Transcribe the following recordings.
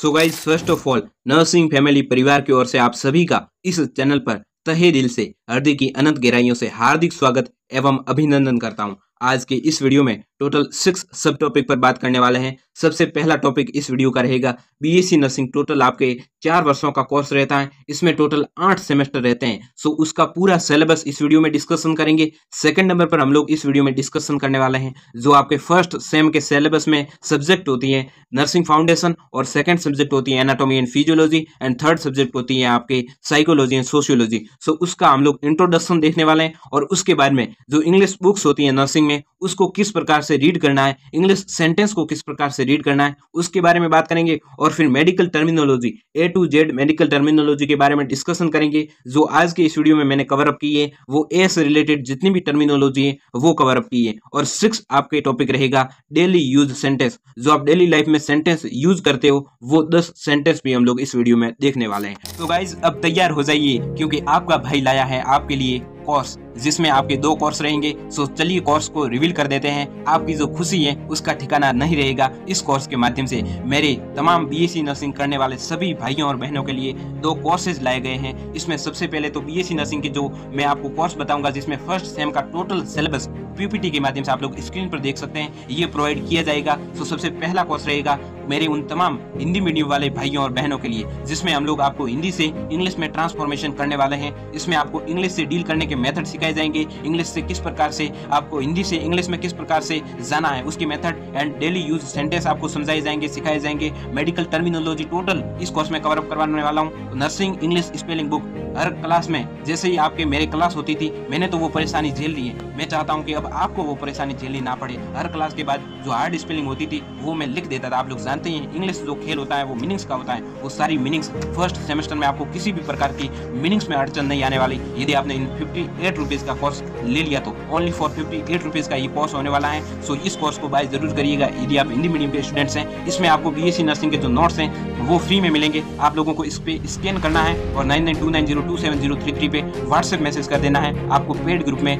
so guys first of all nursing family परिवार की ओर से आप सभी का इस चैनल पर तहे दिल से हृदय की अनंत गहराइयों से हार्दिक स्वागत एवं अभिनंदन करता हूँ आज के इस वीडियो में टोटल सिक्स सब टॉपिक पर बात करने वाले हैं सबसे पहला टॉपिक इस वीडियो का रहेगा बीएससी नर्सिंग टोटल आपके चार वर्षों का कोर्स रहता है इसमें टोटल आठ सेमेस्टर रहते हैं सो उसका पूरा सिलेबस इस वीडियो में डिस्कशन करेंगे सेकंड नंबर पर हम लोग इस वीडियो में डिस्कशन करने वाले हैं जो आपके फर्स्ट सेम के सिलेबस में सब्जेक्ट होती है नर्सिंग फाउंडेशन और सेकेंड सब्जेक्ट होती है anatomy and physiology and third subject होती है आपके साइकोलॉजी एंड सोशियोलॉजी सो उसका हम लोग इंट्रोडक्शन देखने वाले हैं और उसके बाद में जो इंग्लिश बुक्स होती है नर्सिंग में उसको किस प्रकार से रीड करना है इंग्लिश सेंटेंस को किस प्रकार से रीड करना है उसके बारे में बात करेंगे और फिर medical terminology A to Z medical terminology के बारे में डिस्कशन करेंगे जो आज के इस वीडियो में मैंने कवरअप की है वो ए से रिलेटेड जितनी भी टर्मिनोलॉजी है वो कवरअप की है और सिक्स आपके टॉपिक रहेगा डेली यूज सेंटेंस जो आप डेली लाइफ में सेंटेंस यूज करते हो वो दस सेंटेंस भी हम लोग इस वीडियो में देखने वाले हैं तो गाइज अब तैयार हो जाइए क्योंकि आपका भाई लाया है आपके लिए कोर्स जिसमें आपके दो कोर्स रहेंगे सो चलिए कोर्स को रिवील कर देते हैं आपकी जो खुशी है उसका ठिकाना नहीं रहेगा इस कोर्स के माध्यम से मेरे तमाम बीएससी नर्सिंग करने वाले सभी भाइयों और बहनों के लिए दो कोर्सेज लाए गए हैं इसमें सबसे पहले तो बीएससी नर्सिंग के जो मैं आपको कोर्स बताऊंगा जिसमें फर्स्ट सेम का टोटल सिलेबस पीपीटी के माध्यम से आप लोग स्क्रीन पर देख सकते हैं ये प्रोवाइड किया जाएगा तो सबसे पहला कोर्स रहेगा मेरे उन तमाम हिंदी मीडियम वाले भाइयों और बहनों के लिए जिसमें हम लोग आपको हिंदी से इंग्लिश में ट्रांसफॉर्मेशन करने वाले हैं इसमें आपको इंग्लिश से डील करने के मेथड सिखाए जाएंगे इंग्लिश से किस प्रकार से आपको हिंदी से इंग्लिश में किस प्रकार से जाना है उसके method and daily use sentence आपको समझाए जाएंगे सिखाए जाएंगे मेडिकल टर्मिनोलॉजी टोटल इस कोर्स में कवरअप करवाने वाला हूँ नर्सिंग इंग्लिश स्पेलिंग बुक हर क्लास में जैसे ही आपके मेरे क्लास होती थी मैंने तो वो परेशानी झेल ली है मैं चाहता हूँ कि अब आपको वो परेशानी झेलनी ना पड़े हर क्लास के बाद जो हार्ड स्पेलिंग होती थी वो मैं लिख देता था आप लोग जानते जानते ही इंग्लिश जो खेल होता है वो मीनिंग्स का होता है वो सारी मीनिंग्स फर्स्ट सेमेस्टर में आपको किसी भी प्रकार की मीनिंग्स में अड़चन नहीं आने वाली यदि आपने इन फिफ्टी एट रुपीज़ का कोर्स ले लिया तो only for fifty eight rupees का ये कोर्स होने वाला है सो इस कोर्स को बाय जरूर करिएगा यदि आप हिंदी मीडियम के स्टूडेंट्स हैं इसमें आपको बी नर्सिंग के जो नोट्स हैं वो फ्री में मिलेंगे आप लोगों को इस पे स्कैन करना है और nine nine two nine zero two seven zero three three पे व्हाट्सएप मैसेज कर देना है आपको पेड ग्रुप में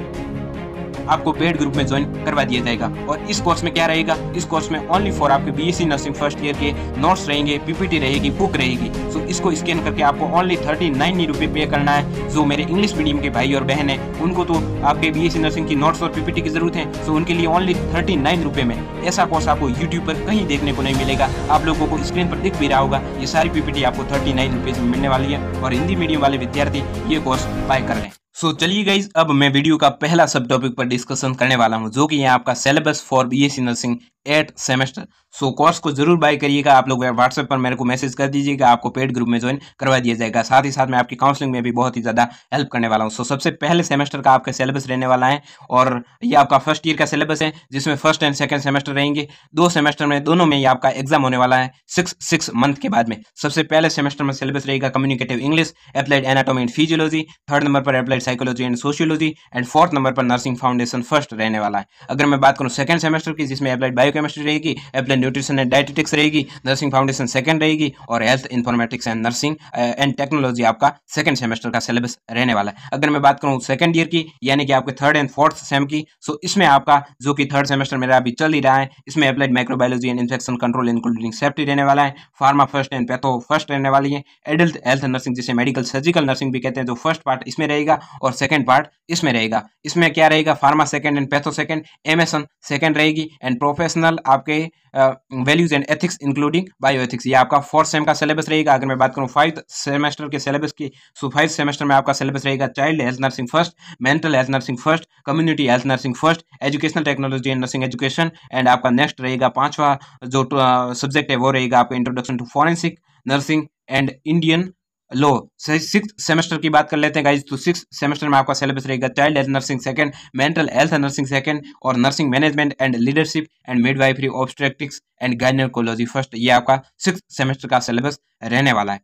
आपको पेड ग्रुप में ज्वाइन करवा दिया जाएगा और इस कोर्स में क्या रहेगा इस कोर्स में ओनली फॉर आपके बी नर्सिंग फर्स्ट ईयर के नोट्स रहेंगे पीपीटी रहेगी बुक रहेगी सो इसको स्कैन करके आपको ओनली थर्टी नाइन रुपये पे करना है जो मेरे इंग्लिश मीडियम के भाई और बहन है उनको तो आपके बी नर्सिंग की नोट्स और पीपीटी की जरूरत है सो उनके लिए ओनली थर्टी नाइन रुपये में ऐसा कोर्स आपको यूट्यूब पर कहीं देखने को नहीं मिलेगा आप लोगों को स्क्रीन पर दिख भी रहा होगा ये सारी पीपीटी आपको थर्टी नाइन रुपये में मिलने वाली है और हिंदी मीडियम वाले विद्यार्थी ये कोर्स बाय कर रहे हैं सो so, चलिए गाइज अब मैं वीडियो का पहला सब टॉपिक पर डिस्कशन करने वाला हूँ जो कि यहाँ आपका syllabus for B S nursing eight semester so course को जरूर बाय करिएगा आप लोग व्हाट्सएप पर मेरे को मैसेज कर दीजिएगा आपको पेड ग्रुप में ज्वाइन करवा दिया जाएगा साथ ही साथ मैं आपकी काउंसलिंग में भी बहुत ही ज़्यादा हेल्प करने वाला हूँ सो so, सबसे पहले सेमेस्टर का आपका सिलेबस रहने वाला है और ये आपका फर्स्ट ईयर का सिलेबस है जिसमें फर्स्ट एंड सेकेंड सेमेस्टर रहेंगे दो सेमेस्टर में दोनों में ये आपका एग्जाम होने वाला है सिक्स सिक्स मंथ के बाद में सबसे पहले सेमेस्टर में सिलेबस रहेगा communicative English applied anatomy and physiology third number पर applied psychology and sociology and fourth number पर नर्सिंग फाउंडेशन फर्स्ट रहने वाला है अगर मैं बात करूँ सेकंड सेमेस्टर की जिसमें अप्लाइड बायो बायोकेमिस्ट्री रहेगी एप्लाइड न्यूट्रिशन एंड डायटेटिक्स रहेगी नर्सिंग फाउंडेशन सेकंड रहेगी और health informatics and nursing and technology आपका सेकंड सेमेस्टर का सिलेबस रहने वाला है अगर मैं बात करूँ सेकंड ईयर की यानी कि आपके थर्ड एंड फोर्थ सेम की सो इसमें आपका जो कि थर्ड सेमेस्टर मेरा अभी चल ही रहा है इसमें applied microbiology and infection control including safety रहने वाला है pharma first and patho first रहने वाली है एडल्ट हेल्थ नर्सिंग जिसे मेडिकल सर्जिकल नर्सिंग भी कहते हैं जो फर्स्ट पार्ट इसमें रहेगा और सेकंड पार्ट इसमें रहेगा इसमें क्या रहेगा pharma second and patho second MSN second रहेगी एंड प्रोफेशनल एडिशनल आपके values and ethics including bio ethics ये आपका फोर्थ सेम का सिलेबस रहेगा अगर मैं बात करूँ फाइव सेमेस्टर के सिलेबस की सो फाइव सेमेस्टर में आपका सिलेबस रहेगा child health nursing first mental health nursing first community health nursing first educational technology and nursing education and आपका नेक्स्ट रहेगा पांचवा जो सब्जेक्ट है वो रहेगा आपका introduction to forensic nursing and Indian law six semester की बात कर लेते हैं गाइज तो सिक्स सेमेस्टर में आपका सिलेबस रहेगा child health nursing second mental health nursing second और nursing management and leadership and midwifery obstetrics and gynaecology first ये आपका सिक्स सेमेस्टर का सिलेबस रहने वाला है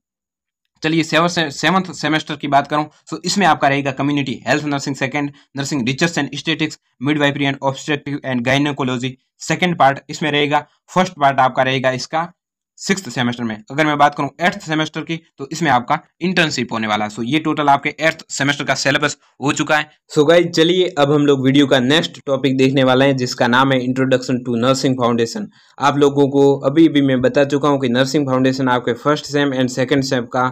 चलिए सेवन सेवंथ सेमेस्टर की बात करूं तो इसमें आपका रहेगा community health nursing second nursing research and statistics midwifery and obstetric and gynaecology second part इसमें रहेगा फर्स्ट पार्ट आपका रहेगा इसका सिक्स सेमेस्टर में अगर मैं बात करूं एट्थ सेमेस्टर की तो इसमें आपका इंटर्नशिप होने वाला है सो ये टोटल आपके एट्थ सेमेस्टर का सिलेबस हो चुका है सो so गाइज चलिए अब हम लोग वीडियो का नेक्स्ट टॉपिक देखने वाले हैं जिसका नाम है इंट्रोडक्शन टू नर्सिंग फाउंडेशन आप लोगों को अभी भी मैं बता चुका हूँ कि नर्सिंग फाउंडेशन आपके first sem and second sem का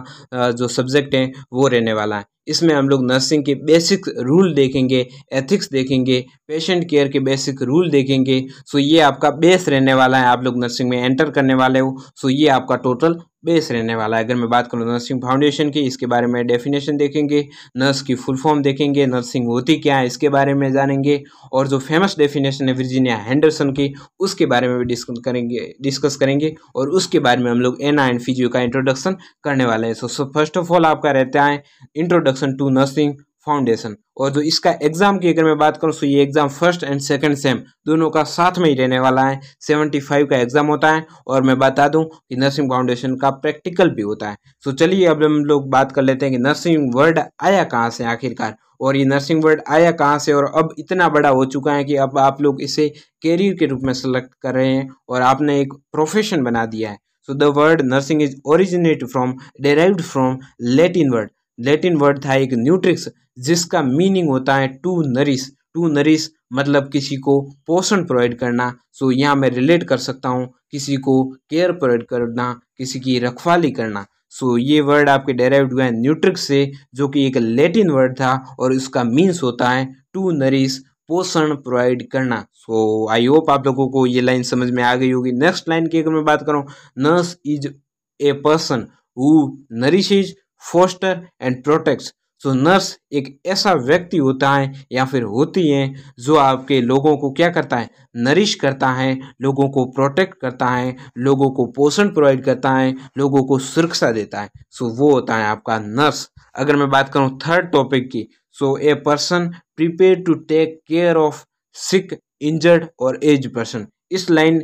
जो सब्जेक्ट है वो रहने वाला है इसमें हम लोग नर्सिंग के बेसिक रूल देखेंगे एथिक्स देखेंगे पेशेंट केयर के बेसिक रूल देखेंगे सो ये आपका बेस रहने वाला है आप लोग नर्सिंग में एंटर करने वाले हो सो ये आपका टोटल बेस रहने वाला है अगर मैं बात करूँ नर्सिंग फाउंडेशन की इसके बारे में डेफिनेशन देखेंगे नर्स की फुल फॉर्म देखेंगे नर्सिंग होती क्या है इसके बारे में जानेंगे और जो फेमस डेफिनेशन है वर्जीनिया हैंडरसन की उसके बारे में भी डिस्कस करेंगे डिस्कस करेंगे और उसके बारे में हम लोग आई एंड फिजियो का इंट्रोडक्शन करने वाले हैं सो फर्स्ट ऑफ ऑल आपका रहता है इंट्रोडक्शन टू नर्सिंग फाउंडेशन और जो इसका एग्ज़ाम की अगर मैं बात करूँ तो ये exam first and second sem दोनों का साथ में ही रहने वाला है सेवेंटी फाइव का एग्ज़ाम होता है और मैं बता दूं कि नर्सिंग फाउंडेशन का प्रैक्टिकल भी होता है तो चलिए अब हम लोग बात कर लेते हैं कि नर्सिंग वर्ड आया कहाँ से आखिरकार और ये नर्सिंग वर्ड आया कहाँ से और अब इतना बड़ा हो चुका है कि अब आप लोग इसे कैरियर के रूप में सेलेक्ट कर रहे हैं और आपने एक प्रोफेशन बना दिया है so the word nursing is originate from derive from Latin word Latin word था एक न्यूट्रिक्स जिसका मीनिंग होता है टू नरिस टू नरिश मतलब किसी को पोषण प्रोवाइड करना सो यहाँ मैं रिलेट कर सकता हूँ किसी को केयर प्रोवाइड करना किसी की रखवाली करना सो ये वर्ड आपके डेराइव्ड हुआ है न्यूट्रिक्स से जो कि एक लेटिन वर्ड था और उसका मीन्स होता है टू नरिस पोषण प्रोवाइड करना सो आई होप आप लोगों को ये लाइन समझ में आ गई होगी नेक्स्ट लाइन की अगर मैं बात करूँ nurse is a person who nourish is foster and protect तो नर्स एक ऐसा व्यक्ति होता है या फिर होती है जो आपके लोगों को क्या करता है नरिश करता है लोगों को प्रोटेक्ट करता है लोगों को पोषण प्रोवाइड करता है लोगों को सुरक्षा देता है सो वो होता है आपका नर्स अगर मैं बात करूँ थर्ड टॉपिक की so a person prepare to take care of sick injured और एज पर्सन इस लाइन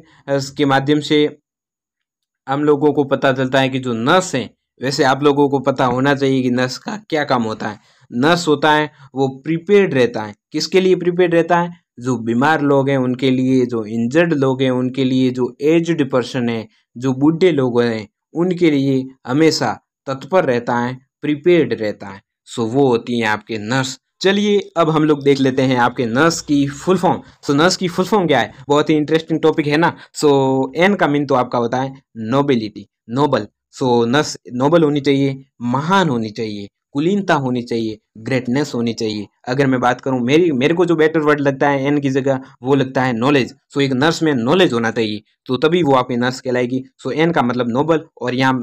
के माध्यम से हम लोगों को पता चलता है कि जो नर्स हैं वैसे आप लोगों को पता होना चाहिए कि नर्स का क्या काम होता है नर्स होता है वो प्रिपेयर्ड रहता है किसके लिए प्रिपेयर्ड रहता है जो बीमार लोग हैं उनके लिए जो इंजर्ड लोग हैं उनके लिए जो एजड पर्सन है जो बूढ़े लोग हैं उनके लिए हमेशा तत्पर रहता है प्रिपेयर्ड रहता है सो वो होती हैं आपके नर्स चलिए अब हम लोग देख लेते हैं आपके नर्स की फुल फॉर्म सो नर्स की फुल फॉर्म क्या है बहुत ही इंटरेस्टिंग टॉपिक है ना सो एन का मीन तो आपका होता है नोबिलिटी नोबल सो नस नोबल होनी चाहिए महान होनी चाहिए कुलीनता होनी चाहिए ग्रेटनेस होनी चाहिए अगर मैं बात करूं मेरी मेरे को जो बेटर वर्ड लगता है एन की जगह वो लगता है नॉलेज सो एक नर्स में नॉलेज होना चाहिए तो तभी वो आपकी नर्स कहलाएगी सो एन का मतलब नोबल और यहाँ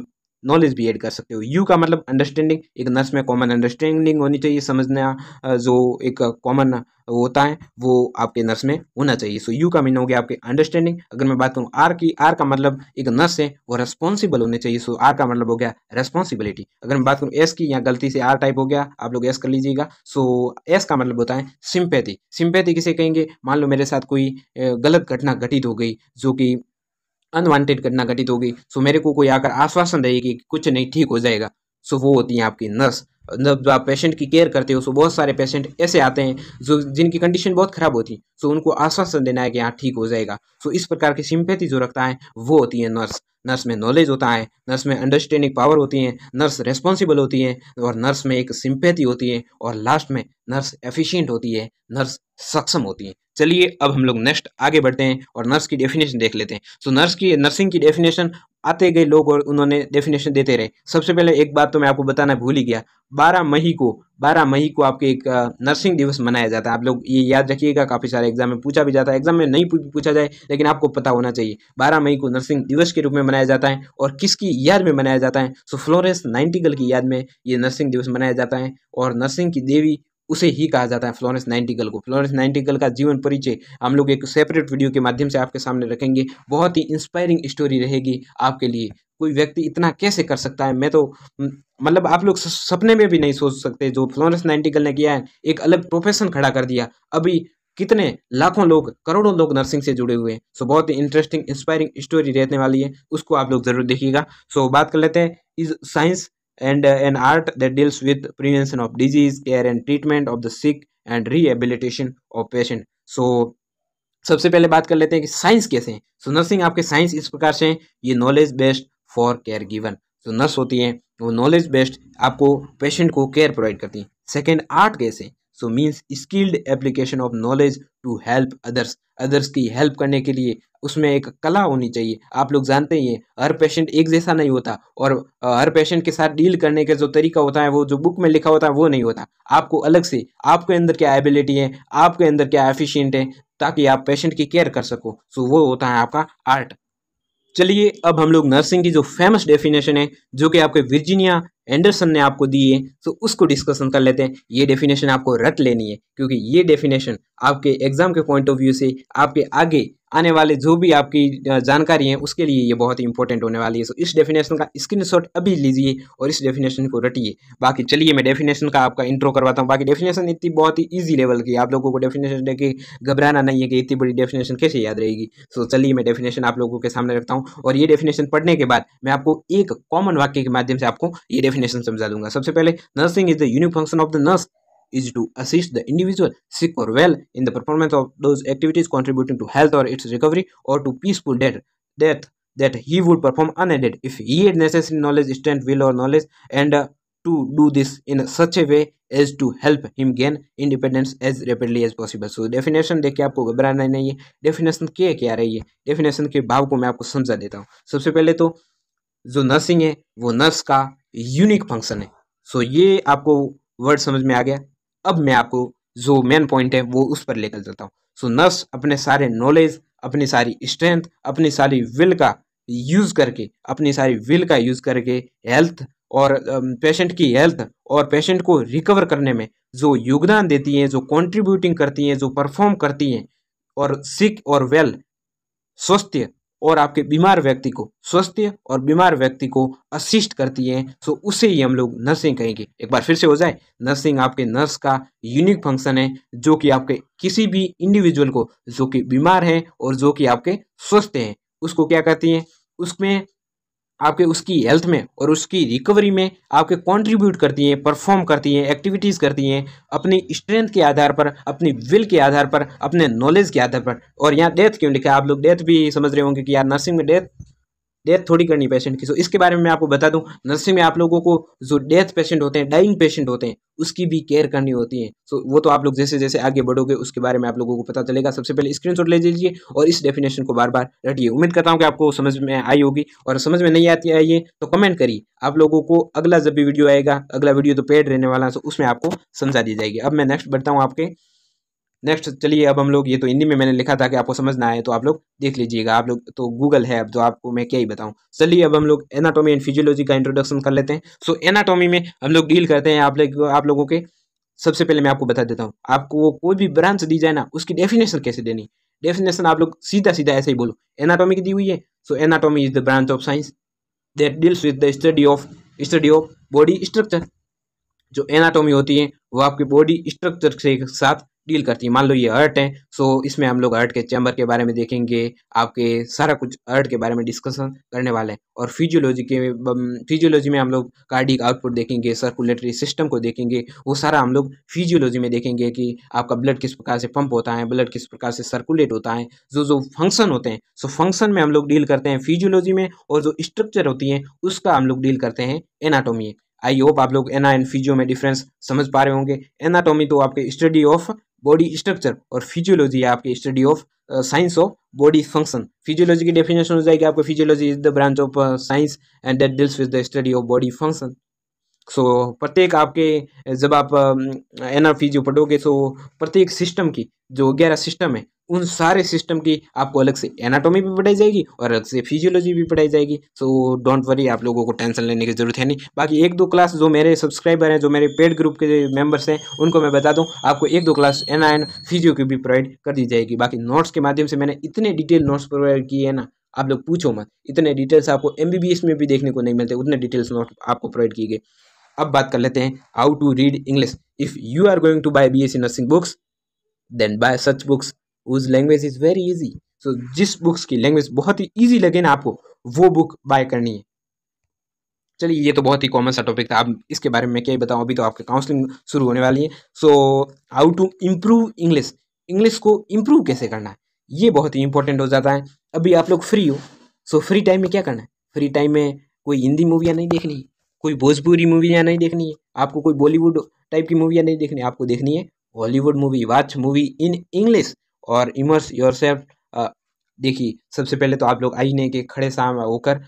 नॉलेज भी ऐड कर सकते हो यू का मतलब अंडरस्टैंडिंग एक नर्स में कॉमन अंडरस्टैंडिंग होनी चाहिए समझना जो एक कॉमन होता है वो आपके नर्स में होना चाहिए सो so, यू का मीन हो गया आपके अंडरस्टैंडिंग अगर मैं बात करूँ आर की आर का मतलब एक नर्स है वो रेस्पॉन्सिबल होने चाहिए सो so, आर का मतलब हो गया रेस्पॉन्सिबिलिटी अगर मैं बात करूँ एस की या गलती से आर टाइप हो गया आप लोग एस कर लीजिएगा सो so, एस का मतलब होता है सिंपैथी सिंपैथी किसे कहेंगे मान लो मेरे साथ कोई गलत घटना घटित हो गई जो कि अनवांटेड घटना घटित होगी सो मेरे को कोई आकर आश्वासन देगी कि कुछ नहीं ठीक हो जाएगा सो वो होती है आपकी नर्स जब मतलब आप पेशेंट की केयर करते हो सो बहुत सारे पेशेंट ऐसे आते हैं जो जिनकी कंडीशन बहुत ख़राब होती है सो उनको आश्वासन देना है कि हाँ ठीक हो जाएगा सो इस प्रकार की सिंपैथी जो रखता है वो होती है नर्स नर्स में नॉलेज होता है नर्स में अंडरस्टैंडिंग पावर होती है नर्स रेस्पॉन्सिबल होती है और नर्स में एक सिंपैथी होती है और लास्ट में नर्स एफिशियंट होती है नर्स सक्षम होती है चलिए अब हम लोग नेक्स्ट आगे बढ़ते हैं और नर्स की डेफिनेशन देख लेते हैं सो नर्स की नर्सिंग की डेफिनेशन आते गए लोग और उन्होंने डेफिनेशन देते रहे सबसे पहले एक बात तो मैं आपको बताना भूल ही गया बारह मई को बारह मई को आपके एक नर्सिंग दिवस मनाया जाता है आप लोग ये याद रखिएगा काफ़ी सारे एग्जाम में पूछा भी जाता है एग्जाम में नहीं पूछा जाए लेकिन आपको पता होना चाहिए बारह मई को नर्सिंग दिवस के रूप में मनाया जाता है और किसकी याद में मनाया जाता है सो फ्लोरेंस नाइन्टीगल की याद में ये नर्सिंग दिवस मनाया जाता है और नर्सिंग की देवी उसे ही कहा जाता है फ्लोरेंस नाइन्टीगल को फ्लोरेंस नाइन्टीगल का जीवन परिचय हम लोग एक सेपरेट वीडियो के माध्यम से आपके सामने रखेंगे बहुत ही इंस्पायरिंग स्टोरी रहेगी आपके लिए कोई व्यक्ति इतना कैसे कर सकता है मैं तो मतलब आप लोग सपने में भी नहीं सोच सकते जो फ्लोरेंस नाइन्टिकल ने किया है एक अलग प्रोफेशन खड़ा कर दिया अभी कितने लाखों लोग करोड़ों लोग नर्सिंग से जुड़े हुए हैं सो बहुत ही इंटरेस्टिंग इंस्पायरिंग स्टोरी रहने वाली है उसको आप लोग जरूर देखिएगा सो बात कर लेते हैं is science and an art that deals with prevention of disease care and treatment of the sick and rehabilitation of patient so सबसे पहले बात कर लेते हैं कि साइंस कैसे हैं सो नर्सिंग आपके साइंस इस प्रकार से हैं ये knowledge based for care given जो नर्स होती हैं वो नॉलेज बेस्ड आपको पेशेंट को केयर प्रोवाइड करती हैं सेकेंड आर्ट कैसे so means skilled application of knowledge to help others others की हेल्प करने के लिए उसमें एक कला होनी चाहिए आप लोग जानते ही हैं हर पेशेंट एक जैसा नहीं होता और हर पेशेंट के साथ डील करने का जो तरीका होता है वो जो बुक में लिखा होता है वो नहीं होता आपको अलग से आपके अंदर क्या एबिलिटी है आपके अंदर क्या एफिशियंट है ताकि आप पेशेंट की केयर कर सको सो वो होता है आपका आर्ट चलिए अब हम लोग नर्सिंग की जो फेमस डेफिनेशन है जो कि आपके वर्जीनिया एंडरसन ने आपको दी है तो उसको डिस्कशन कर लेते हैं ये डेफिनेशन आपको रट लेनी है क्योंकि ये डेफिनेशन आपके एग्जाम के पॉइंट ऑफ व्यू से आपके आगे आने वाले जो भी आपकी जानकारी है उसके लिए ये बहुत ही इंपॉर्टेंट होने वाली है सो इस डेफिनेशन का स्क्रीनशॉट अभी लीजिए और इस डेफिनेशन को रटिए बाकी चलिए मैं डेफिनेशन का आपका इंट्रो करवाता हूँ बाकी डेफिनेशन इतनी बहुत ही ईजी लेवल की आप लोगों को डेफिनेशन देखिए घबराना नहीं है कि इतनी बड़ी डेफिनेशन कैसे याद रहेगी सो चलिए मैं डेफिनेशन आप लोगों के सामने रखता हूँ और ये डेफिनेशन पढ़ने के बाद मैं आपको एक कॉमन वाक्य के माध्यम से आपको ये डेफिनेशन समझा दूंगा सबसे पहले nursing is the unique function of the nurse is to assist the individual sick और well in the performance of those activities contributing to health और इट्स रिकवरी और to peaceful death death that he would perform unaided if he had necessary knowledge strength will और knowledge and to do this in such a way as to help him gain independence as rapidly as possible so definition देख के आपको घबराना नहीं है definition क्या क्या रही है डेफिनेशन के भाव को मैं आपको समझा देता हूँ सबसे पहले तो जो नर्सिंग है वो नर्स का यूनिक फंक्शन है सो ये आपको वर्ड समझ में आ गया अब मैं आपको जो मेन पॉइंट है वो उस पर लेकर चलता हूँ सो नर्स अपने सारे नॉलेज अपनी सारी स्ट्रेंथ अपनी सारी विल का यूज़ करके अपनी सारी विल का यूज़ करके हेल्थ और पेशेंट um, की हेल्थ और पेशेंट को रिकवर करने में जो योगदान देती हैं जो कंट्रीब्यूटिंग करती हैं जो परफॉर्म करती हैं और सिक और वेल स्वस्थ और आपके बीमार व्यक्ति को स्वस्थ और बीमार व्यक्ति को असिस्ट करती है सो तो उसे ही हम लोग नर्सिंग कहेंगे एक बार फिर से हो जाए नर्सिंग आपके नर्स का यूनिक फंक्शन है जो कि आपके किसी भी इंडिविजुअल को जो कि बीमार है और जो कि आपके स्वस्थ हैं उसको क्या कहती है उसमें आपके उसकी हेल्थ में और उसकी रिकवरी में आपके कंट्रीब्यूट करती हैं परफॉर्म करती हैं एक्टिविटीज़ करती हैं अपनी स्ट्रेंथ के आधार पर अपनी विल के आधार पर अपने नॉलेज के आधार पर और यहाँ डेथ क्यों लिखा है आप लोग डेथ भी समझ रहे होंगे कि यार नर्सिंग में डेथ डेथ थोड़ी करनी पेशेंट की सो इसके बारे में मैं आपको बता दूं नर्सिंग में आप लोगों को जो डेथ पेशेंट होते हैं डाइंग पेशेंट होते हैं उसकी भी केयर करनी होती है सो वो तो आप लोग जैसे जैसे आगे बढ़ोगे उसके बारे में आप लोगों को पता चलेगा सबसे पहले शॉट ले लीजिए और इस डेफिनेशन को बार बार रटिए उम्मीद करता हूँ कि आपको समझ में आई होगी और समझ में नहीं आती आई है तो कमेंट करिए आप लोगों को अगला जब भी वीडियो आएगा अगला वीडियो तो पेड रहने वाला है तो उसमें आपको समझा दी जाएगी अब मैं नेक्स्ट बढ़ता हूँ आपके नेक्स्ट चलिए अब हम लोग ये तो हिंदी में मैंने लिखा था कि आपको समझ ना आए तो आप लोग देख लीजिएगा आप लोग तो गूगल है अब तो आपको मैं क्या ही बताऊं चलिए अब हम लोग एनाटॉमी एंड फिजियोलॉजी का इंट्रोडक्शन कर लेते हैं सो so, एनाटॉमी में हम लोग डील करते हैं आप लोग आप लोगों के सबसे पहले मैं आपको बता देता हूँ आपको कोई भी ब्रांच दी जाए ना उसकी डेफिनेशन कैसे देनी डेफिनेशन आप लोग सीधा सीधा ऐसे ही बोलो एनाटॉमी की दी हुई है so anatomy is the branch of science that deals with the study of study of body structure जो एनाटॉमी होती है वो आपके बॉडी स्ट्रक्चर के साथ डील करती है मान लो ये अर्ट है सो इसमें हम लोग अर्ट के चैम्बर के बारे में देखेंगे आपके सारा कुछ अर्ट के बारे में डिस्कशन करने वाले हैं और फिजियोलॉजी के फिजियोलॉजी में हम लोग कार्डिक आउटपुट देखेंगे सर्कुलेटरी सिस्टम को देखेंगे वो सारा हम लोग फिजियोलॉजी में देखेंगे कि आपका ब्लड किस प्रकार से पंप होता है ब्लड किस प्रकार से सर्कुलेट होता है जो जो फंक्शन होते हैं सो फंक्शन में हम लोग डील करते हैं फिजियोलॉजी में और जो स्ट्रक्चर होती है उसका हम लोग डील करते हैं एनाटोमी आई होप आप लोग एना एंड फिजियो में डिफरेंस समझ पा रहे होंगे एनाटोमी तो आपके स्टडी ऑफ बॉडी स्ट्रक्चर और फिजियोलॉजी है आपके study of science of body function physiology की डेफिनेशन हो जाएगी आपको physiology is the branch of science and that deals with the study of body function so प्रत्येक आपके जब आप एन आर जो पढ़ोगे सो प्रत्येक सिस्टम की जो ग्यारह सिस्टम है उन सारे सिस्टम की आपको अलग से एनाटॉमी भी पढ़ाई जाएगी और अलग से फिजियोलॉजी भी पढ़ाई जाएगी सो डोंट वरी आप लोगों को टेंशन लेने की जरूरत है नहीं बाकी एक दो क्लास जो मेरे सब्सक्राइबर हैं जो मेरे पेड ग्रुप के मेंबर्स हैं उनको मैं बता दूं आपको एक दो क्लास एन फिजियो की भी प्रोवाइड कर दी जाएगी बाकी नोट्स के माध्यम से मैंने इतने डिटेल नोट्स प्रोवाइड किए हैं ना आप लोग पूछो मत इतने डिटेल्स आपको एम में भी देखने को नहीं मिलते उतने डिटेल्स नोट आपको प्रोवाइड किए गए अब बात कर लेते हैं how to read English if you are going to buy B S C nursing books then buy such books whose language is very easy so जिस बुक्स की लैंग्वेज बहुत ही ईजी लगे ना आपको वो बुक बाय करनी है चलिए ये तो बहुत ही कॉमन सा टॉपिक था अब इसके बारे में मैं क्या ही बताऊँ अभी तो आपके काउंसलिंग शुरू होने वाली है so how to improve English English को इम्प्रूव कैसे करना है ये बहुत ही इंपॉर्टेंट हो जाता है अभी आप लोग फ्री हो सो फ्री टाइम में क्या करना है फ्री टाइम में कोई हिंदी मूवियाँ नहीं देखनी कोई भोजपुरी मूवियाँ नहीं देखनी है आपको कोई बॉलीवुड टाइप की मूवियाँ नहीं देखनी आपको देखनी है Hollywood movie watch movie in English और इमर्स योर सेल्फ देखिए सबसे पहले तो आप लोग आईने के खड़े सामने होकर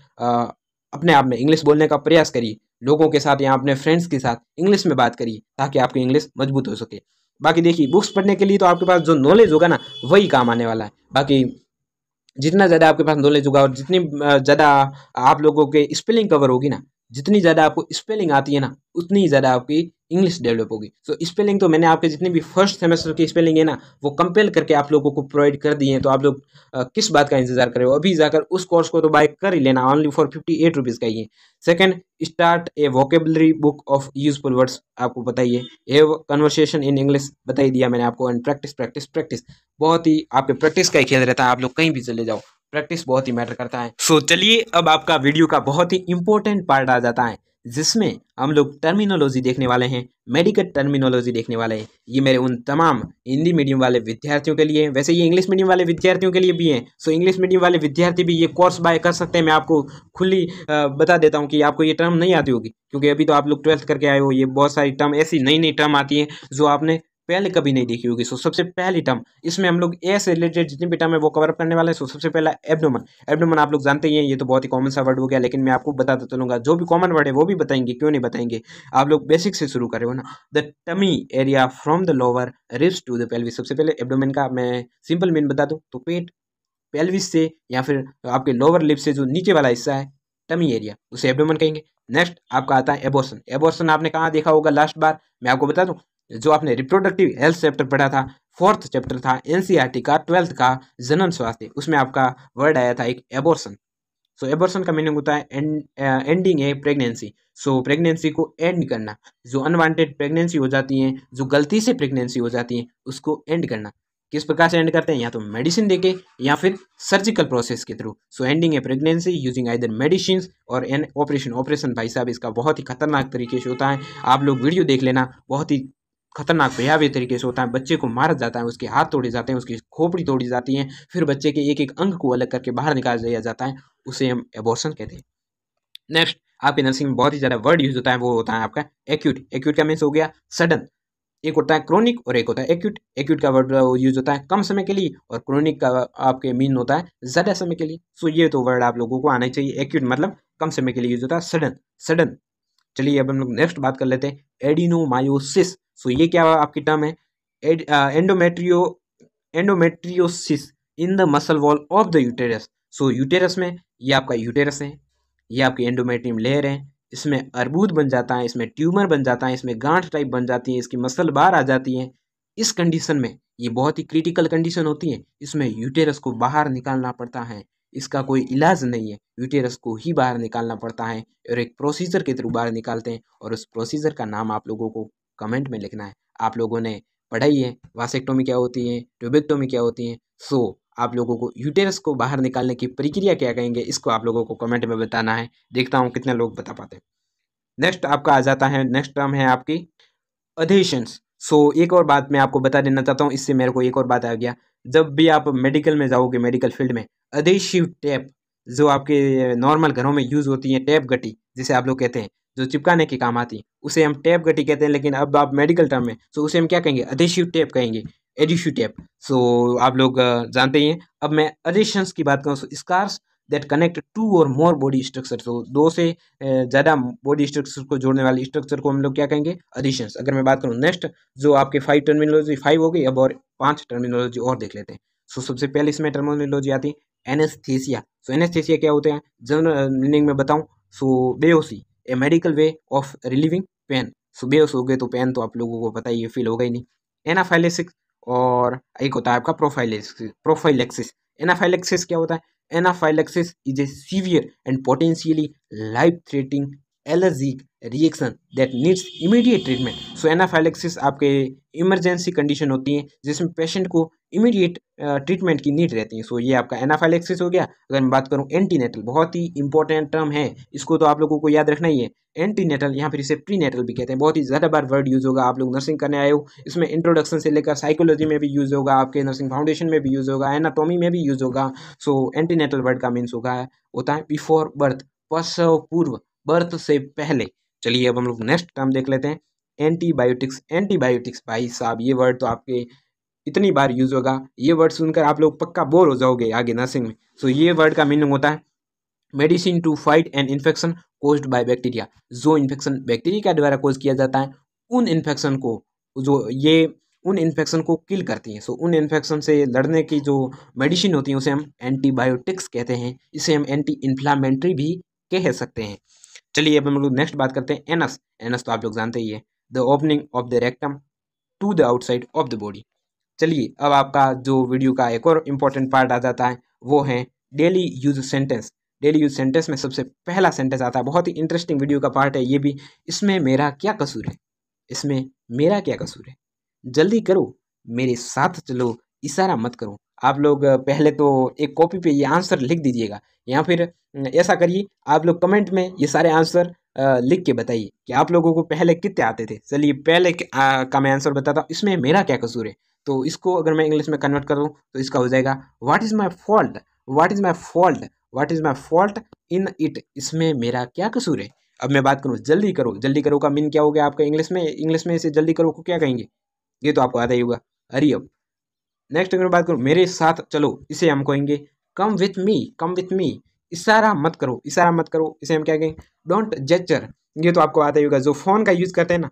अपने आप में इंग्लिश बोलने का प्रयास करिए लोगों के साथ या अपने फ्रेंड्स के साथ इंग्लिश में बात करिए ताकि आपकी इंग्लिश मजबूत हो सके बाकी देखिए बुक्स पढ़ने के लिए तो आपके पास जो नॉलेज होगा ना वही काम आने वाला है बाकी जितना ज़्यादा आपके पास नॉलेज होगा और जितनी ज़्यादा आप लोगों के स्पेलिंग कवर होगी ना जितनी ज़्यादा आपको स्पेलिंग आती है ना उतनी ज़्यादा आपकी इंग्लिश डेवलप होगी सो so, स्पेलिंग तो मैंने आपके जितने भी फर्स्ट सेमेस्टर की स्पेलिंग है ना वो कंपेयर करके आप लोगों को प्रोवाइड कर दिए हैं तो आप लोग किस बात का इंतजार कर रहे हो अभी जाकर उस कोर्स को तो बाय कर ही लेना only for fifty eight rupees का ही है second start a vocabulary book of useful words आपको बताइए ए कन्वर्सेशन इन इंग्लिश बताई दिया मैंने आपको एंड प्रैक्टिस प्रैक्टिस प्रैक्टिस बहुत ही आपके प्रैक्टिस का ही खेल रहता है आप लोग कहीं भी चले जाओ प्रैक्टिस बहुत ही मैटर करता है सो so, चलिए अब आपका वीडियो का बहुत ही इंपॉर्टेंट पार्ट आ जाता है जिसमें हम लोग टर्मिनोलॉजी देखने वाले हैं मेडिकल टर्मिनोलॉजी देखने वाले हैं ये मेरे उन तमाम हिंदी मीडियम वाले विद्यार्थियों के लिए वैसे ये इंग्लिश मीडियम वाले विद्यार्थियों के लिए भी हैं सो इंग्लिश मीडियम वाले विद्यार्थी भी ये कोर्स बाय कर सकते हैं मैं आपको खुली बता देता हूँ कि आपको ये टर्म नहीं आती होगी क्योंकि अभी तो आप लोग ट्वेल्थ करके आए हो ये बहुत सारी टर्म ऐसी नई नई टर्म आती है जो आपने पहले कभी नहीं देखी होगी सो सबसे पहली टर्म इसमें हम लोग ए से रिलेटेड जितनी भी टर्म है वो कवरअप करने वाले हैं सो सबसे पहला एबनोमन एबनोमन आप लोग जानते ही हैं ये तो बहुत ही कॉमन सा वर्ड हो गया लेकिन मैं आपको बताता चलूंगा जो भी कॉमन वर्ड है वो भी बताएंगे क्यों नहीं बताएंगे आप लोग बेसिक से शुरू करें हो ना the tummy area from the lower ribs to the pelvis सबसे पहले एबडोमन का मैं सिंपल मीन बता दूँ तो पेट पेल्विस से या फिर आपके लोअर लिप से जो नीचे वाला हिस्सा है टमी एरिया उसे एबडोमन कहेंगे नेक्स्ट आपका आता है एबोर्सन एबोर्सन आपने कहाँ देखा होगा लास्ट बार मैं आपको बता दूँ जो आपने रिप्रोडक्टिव हेल्थ चैप्टर पढ़ा था फोर्थ चैप्टर था एनसीईआरटी e का ट्वेल्थ का जनन स्वास्थ्य उसमें आपका वर्ड आया था एक एबोर्सन सो एबोर्सन का मीनिंग होता है ending a pregnancy so pregnancy को एंड करना जो अनवांटेड प्रेगनेंसी हो जाती है जो गलती से प्रेगनेंसी हो जाती है उसको एंड करना किस प्रकार से एंड करते हैं या तो मेडिसिन देके या फिर सर्जिकल प्रोसेस के through so ending a pregnancy using either medicine or an operation operation भाई साहब इसका बहुत ही खतरनाक तरीके से होता है आप लोग वीडियो देख लेना बहुत ही खतरनाक भयावह तरीके से होता है बच्चे को मारा जाता है उसके हाथ तोड़े जाते हैं उसकी खोपड़ी तोड़ी जाती है फिर बच्चे के एक एक अंग को अलग करके बाहर निकाल दिया जाता है उसे हम एबोर्सन कहते हैं नेक्स्ट आपके नर्सिंग में बहुत ही ज़्यादा वर्ड यूज होता है वो होता है आपका एक्यूट एक्यूट का मीन्स हो गया सडन एक होता है क्रोनिक और एक होता है एक्यूट एक्यूट का वर्ड यूज होता है कम समय के लिए और क्रोनिक का आपके मीन होता है ज़्यादा समय के लिए सो ये तो वर्ड आप लोगों को आना चाहिए एक्यूट मतलब कम समय के लिए यूज होता है सडन सडन चलिए अब हम लोग नेक्स्ट बात कर लेते हैं एडिनोमायोसिस सो ये क्या आपकी टर्म है एड, एंडोमेट्रियो endometriosis in the muscle wall of the uterus so uterus में ये आपका यूटेरस है ये आपकी एंडोमेट्रियम लेयर है इसमें अर्बूद बन जाता है इसमें ट्यूमर बन जाता है इसमें गांठ टाइप बन जाती है इसकी मसल बाहर आ जाती है इस कंडीशन में ये बहुत ही क्रिटिकल कंडीशन होती है इसमें यूटेरस को बाहर निकालना पड़ता है इसका कोई इलाज नहीं है यूटेरस को ही बाहर निकालना पड़ता है और एक प्रोसीजर के थ्रू बाहर निकालते हैं और उस प्रोसीजर का नाम आप लोगों को कमेंट में लिखना है आप लोगों ने पढ़ाई है वासेक्टोमी क्या होती है ट्यूबेक्टोमी क्या होती है सो आप लोगों को यूटेरस को बाहर निकालने की प्रक्रिया क्या कहेंगे इसको आप लोगों को कमेंट में बताना है देखता हूँ कितने लोग बता पाते हैं नेक्स्ट आपका आ जाता है नेक्स्ट टर्म है आपकी अधेशंस सो so, एक और बात मैं आपको बता देना चाहता हूँ इससे मेरे को एक और बात आ गया जब भी आप मेडिकल में जाओगे मेडिकल फील्ड में अधेशिव टैप जो आपके नॉर्मल घरों में यूज़ होती है टैप गटी जिसे आप लोग कहते हैं जो चिपकाने के काम आती है उसे हम टैप गटी कहते हैं लेकिन अब आप मेडिकल टर्म में सो तो उसे हम क्या कहेंगे अधेशिव टेप कहेंगे एडिशिव टैप सो आप लोग जानते ही हैं अब मैं अडिशंस की बात करूँ so scars that connect two or more body structure तो दो से ज़्यादा बॉडी स्ट्रक्चर को जोड़ने वाले स्ट्रक्चर को हम लोग क्या कहेंगे अडिशन अगर मैं बात करूँ नेक्स्ट जो आपके फाइव टर्मिनोलॉजी फाइव हो गई अब और पांच टर्मिनोलॉजी और देख लेते हैं सो so, सबसे पहले इसमें टर्मिनोलॉजी आती है एनेस्थीसिया सो एनेस्थीसिया क्या होते हैं जनरल मीनिंग में बताऊँ सो बेओसी a medical way of relieving pain so बेओस हो गए तो पेन तो आप लोगों को पता ही फील होगा ही नहीं एनाफाइलेसिक और एक होता है आपका प्रोफाइलेक्सिस प्रोफाइलेक्सिस एनाफाइलेक्सिस क्या होता है anaphylaxis is a severe and potentially life-threatening allergic reaction that needs immediate treatment so anaphylaxis आपके इमरजेंसी कंडीशन होती है जिसमें पेशेंट को इमीडिएट ट्रीटमेंट uh, की नीड रहती है सो ये आपका एनाफाइलेक्सिस हो गया अगर मैं बात करूँ एंटीनेटल बहुत ही इंपॉर्टेंट टर्म है इसको तो आप लोगों को याद रखना ही है एंटीनेटल यहाँ फिर इसे प्रीनेटल भी कहते हैं बहुत ही ज़्यादा बार वर्ड यूज़ होगा आप लोग नर्सिंग करने आए हो इसमें इंट्रोडक्शन से लेकर साइकोलॉजी में भी यूज़ होगा आपके नर्सिंग फाउंडेशन में भी यूज़ होगा एनाटॉमी में भी यूज़ होगा सो एंटीनेटल वर्ड का मीन्स होगा होता है बिफोर बर्थ प्रसव पूर्व बर्थ से पहले चलिए अब हम लोग नेक्स्ट टर्म देख लेते हैं एंटीबायोटिक्स एंटीबायोटिक्स भाई साहब ये वर्ड तो आपके कितनी बार यूज़ होगा ये वर्ड सुनकर आप लोग पक्का बोर हो जाओगे आगे नर्सिंग में सो ये वर्ड का मीनिंग होता है medicine to fight an infection caused by bacteria जो इन्फेक्शन बैक्टीरिया के द्वारा कोज किया जाता है उन इन्फेक्शन को जो ये उन इन्फेक्शन को किल करती हैं सो so, उन इन्फेक्शन से लड़ने की जो मेडिसिन होती है उसे हम एंटीबायोटिक्स कहते हैं इसे हम एंटी इन्फ्लामेंट्री भी कह सकते हैं चलिए अब हम लोग नेक्स्ट बात करते हैं एनस एनस तो आप लोग जानते ही है the opening of the rectum to the outside of the body चलिए अब आपका जो वीडियो का एक और इम्पोर्टेंट पार्ट आ जाता है वो है daily use sentence daily use sentence में सबसे पहला सेंटेंस आता है बहुत ही इंटरेस्टिंग वीडियो का पार्ट है ये भी इसमें मेरा क्या कसूर है इसमें मेरा क्या कसूर है जल्दी करो मेरे साथ चलो इशारा मत करो आप लोग पहले तो एक कॉपी पे ये आंसर लिख दीजिएगा या फिर ऐसा करिए आप लोग कमेंट में ये सारे आंसर लिख के बताइए कि आप लोगों को पहले कितने आते थे चलिए पहले का मैं आंसर बताता हूँ इसमें मेरा क्या कसूर है तो इसको अगर मैं इंग्लिश में कन्वर्ट करूँ तो इसका हो जाएगा what is my fault what is my fault what is my fault in it इसमें मेरा क्या कसूर है अब मैं बात करूँ जल्दी करो जल्दी करो का मीन क्या हो गया आपका इंग्लिश में इंग्लिश में इसे जल्दी करो को क्या कहेंगे ये तो आपको आता ही होगा अरे अब नेक्स्ट अगर मैं बात करूँ मेरे साथ चलो इसे हम कहेंगे come with me come with me इशारा मत करो इशारा मत करो इसे हम क्या कहेंगे डोंट जेस्चर ये तो आपको आता ही होगा जो फ़ोन का यूज़ करते हैं ना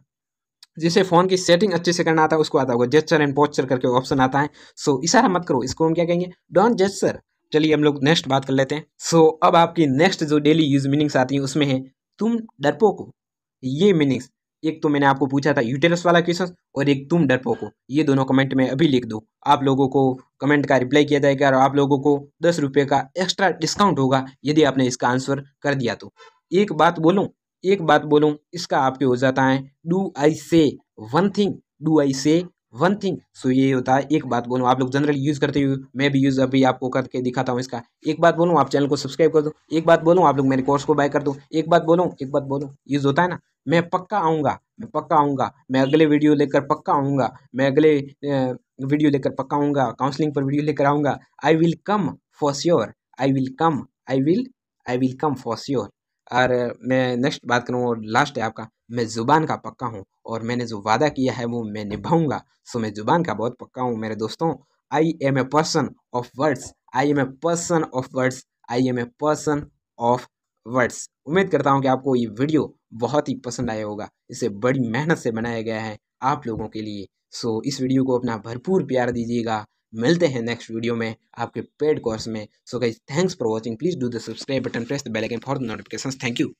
जिसे फ़ोन की सेटिंग अच्छे से करना आता है उसको आता होगा जेस्टर एंड पोस्टर करके ऑप्शन आता है सो इशारा मत करो इसको हम क्या कहेंगे डॉन जेस्टर चलिए हम लोग नेक्स्ट बात कर लेते हैं सो so, अब आपकी नेक्स्ट जो डेली यूज मीनिंग्स आती हैं उसमें है तुम को ये मीनिंग्स एक तो मैंने आपको पूछा था यूटेलस वाला क्वेश्चन और एक तुम को ये दोनों कमेंट में अभी लिख दो आप लोगों को कमेंट का रिप्लाई किया जाएगा और आप लोगों को दस रुपये का एक्स्ट्रा डिस्काउंट होगा यदि आपने इसका आंसर कर दिया तो एक बात बोलूँ एक बात बोलूँ इसका आपके हो जाता है डू आई से वन थिंग डू आई से वन थिंग सो ये होता है एक बात बोलूँ आप लोग जनरली यूज़ करते हुए मैं भी यूज़ अभी आपको करके दिखाता हूँ इसका एक बात बोलूँ आप चैनल को सब्सक्राइब कर दो एक बात बोलूँ आप लोग मेरे कोर्स को बाय कर दो एक बात बोलूँ एक बात बोलूँ यूज़ होता है ना मैं पक्का आऊँगा मैं पक्का आऊँगा मैं अगले वीडियो लेकर पक्का आऊँगा मैं अगले वीडियो लेकर पक्का आऊँगा काउंसलिंग पर वीडियो लेकर आऊँगा I will come for sure I will come I will I will come for sure और मैं नेक्स्ट बात करूँ और लास्ट है आपका मैं ज़ुबान का पक्का हूँ और मैंने जो वादा किया है वो मैं निभाऊंगा सो मैं ज़ुबान का बहुत पक्का हूँ मेरे दोस्तों I am a person of words I am a person of words I am a person of words उम्मीद करता हूँ कि आपको ये वीडियो बहुत ही पसंद आया होगा इसे बड़ी मेहनत से बनाया गया है आप लोगों के लिए सो इस वीडियो को अपना भरपूर प्यार दीजिएगा मिलते हैं नेक्स्ट वीडियो में आपके पेड कोर्स में so guys thanks for watching please do the subscribe button press the bell icon for the notification thank you